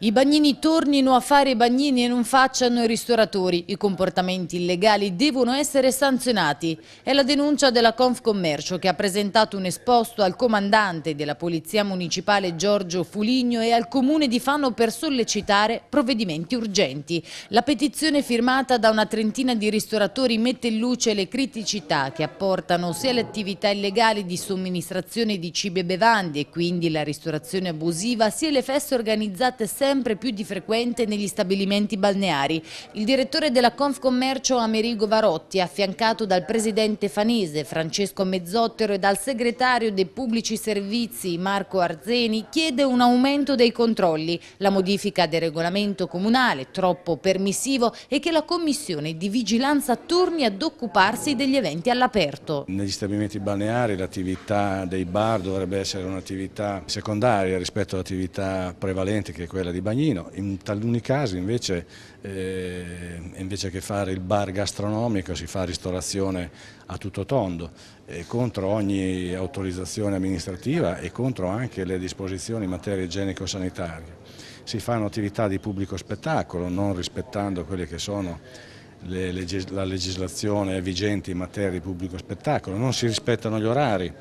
I bagnini tornino a fare i bagnini e non facciano i ristoratori. I comportamenti illegali devono essere sanzionati. È la denuncia della Confcommercio che ha presentato un esposto al comandante della Polizia Municipale Giorgio Fuligno e al Comune di Fano per sollecitare provvedimenti urgenti. La petizione firmata da una trentina di ristoratori mette in luce le criticità che apportano sia le attività illegali di somministrazione di cibi e bevande e quindi la ristorazione abusiva, sia le feste organizzate sempre sempre più di frequente negli stabilimenti balneari. Il direttore della Confcommercio Amerigo Varotti, affiancato dal presidente Fanese Francesco Mezzottero e dal segretario dei pubblici servizi Marco Arzeni, chiede un aumento dei controlli, la modifica del regolamento comunale troppo permissivo e che la Commissione di Vigilanza torni ad occuparsi degli eventi all'aperto. Negli stabilimenti balneari l'attività dei bar dovrebbe essere un'attività secondaria rispetto all'attività prevalente che è quella di di bagnino, in taluni casi invece, eh, invece che fare il bar gastronomico si fa ristorazione a tutto tondo, eh, contro ogni autorizzazione amministrativa e contro anche le disposizioni in materia igienico-sanitaria. Si fanno attività di pubblico spettacolo non rispettando quelle che sono le, la legislazione vigente in materia di pubblico spettacolo, non si rispettano gli orari,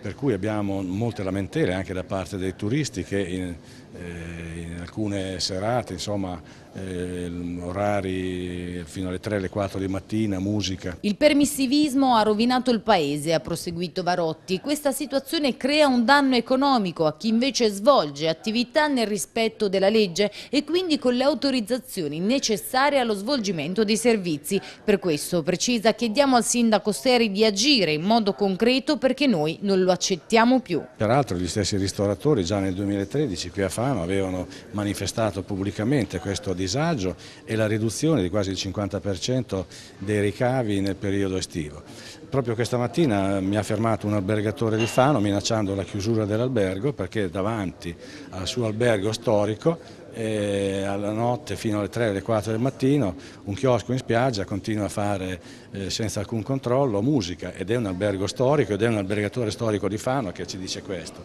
per cui abbiamo molte lamentele anche da parte dei turisti che in, eh, alcune serate, insomma eh, orari fino alle 3, alle 4 di mattina, musica. Il permissivismo ha rovinato il paese, ha proseguito Varotti. Questa situazione crea un danno economico a chi invece svolge attività nel rispetto della legge e quindi con le autorizzazioni necessarie allo svolgimento dei servizi. Per questo, precisa, chiediamo al sindaco Seri di agire in modo concreto perché noi non lo accettiamo più. Peraltro gli stessi ristoratori già nel 2013 qui a Fano avevano manifestato pubblicamente questo disagio e la riduzione di quasi il 50% dei ricavi nel periodo estivo. Proprio questa mattina mi ha fermato un albergatore di Fano minacciando la chiusura dell'albergo perché davanti al suo albergo storico eh, alla notte fino alle 3 alle 4 del mattino un chiosco in spiaggia continua a fare eh, senza alcun controllo musica ed è un albergo storico ed è un albergatore storico di Fano che ci dice questo.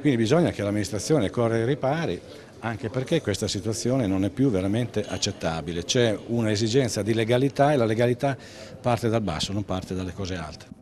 Quindi bisogna che l'amministrazione corra i ripari anche perché questa situazione non è più veramente accettabile, c'è un'esigenza di legalità e la legalità parte dal basso, non parte dalle cose alte.